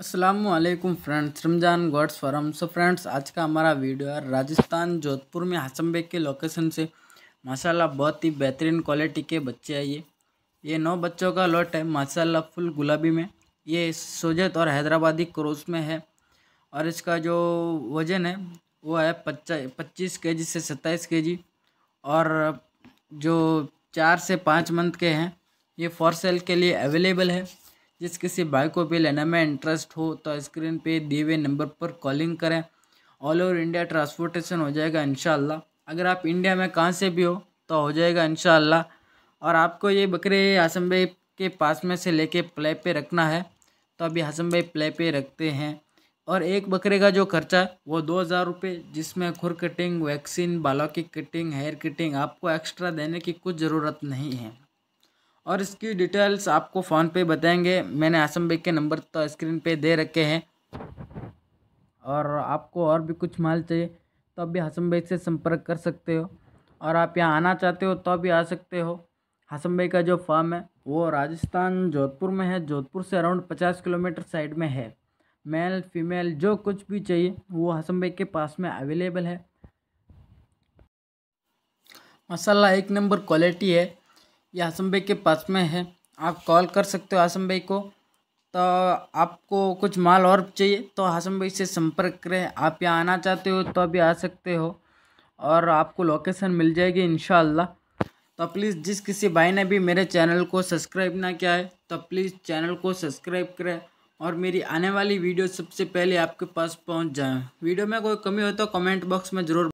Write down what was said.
Aslam friends Ramzan गॉड्स फॉरम so friends आज का हमारा वीडियो है राजस्थान जोधपुर में हसम बेग के लोकेशन से माशाल्लाह बहुत ही बेहतरीन क्वालिटी के बच्चे हैं ये ये नौ बच्चों का लॉट है माशाल्लाह फुल गुलाबी में ये सोजत और हैदराबादी क्रोस में है और इसका जो वज़न है वो है पच्चीस के जी से सत्ताईस के जी और जो चार से पाँच मंथ के हैं ये फॉर सेल के लिए अवेलेबल है जिस किसी भाई को भी लेने में इंटरेस्ट हो तो स्क्रीन पे दिए हुए नंबर पर कॉलिंग करें ऑल ओवर इंडिया ट्रांसपोर्टेशन हो जाएगा इन अगर आप इंडिया में कहाँ से भी हो तो हो जाएगा इन और आपको ये बकरे आसम भाई के पास में से लेके प्ले पे रखना है तो अभी हसन भाई प्ले पे रखते हैं और एक बकरे का जो खर्चा है वो दो हज़ार रुपये जिसमें खुर कटिंग वैक्सीन बालों की कटिंग हेयर कटिंग आपको एक्स्ट्रा देने की कुछ ज़रूरत नहीं है और इसकी डिटेल्स आपको फ़ोन पे बताएंगे मैंने आसम भाई के नंबर तो स्क्रीन पे दे रखे हैं और आपको और भी कुछ माल चाहिए तो आप भी हासम से संपर्क कर सकते हो और आप यहाँ आना चाहते हो तो भी आ सकते हो हसम भाई का जो फार्म है वो राजस्थान जोधपुर में है जोधपुर से अराउंड पचास किलोमीटर साइड में है मेल फीमेल जो कुछ भी चाहिए वो हसम भाई के पास में अवेलेबल है मसाला एक नंबर क्वालिटी है ये आसम भाई के पास में है आप कॉल कर सकते हो आसम भाई को तो आपको कुछ माल और चाहिए तो आसम भाई से संपर्क करें आप यहाँ आना चाहते हो तो अभी आ सकते हो और आपको लोकेशन मिल जाएगी इन तो प्लीज़ जिस किसी भाई ने भी मेरे चैनल को सब्सक्राइब ना किया है तो प्लीज़ चैनल को सब्सक्राइब करें और मेरी आने वाली वीडियो सबसे पहले आपके पास पहुंच जाए वीडियो में कोई कमी हो तो कमेंट बॉक्स में ज़रूर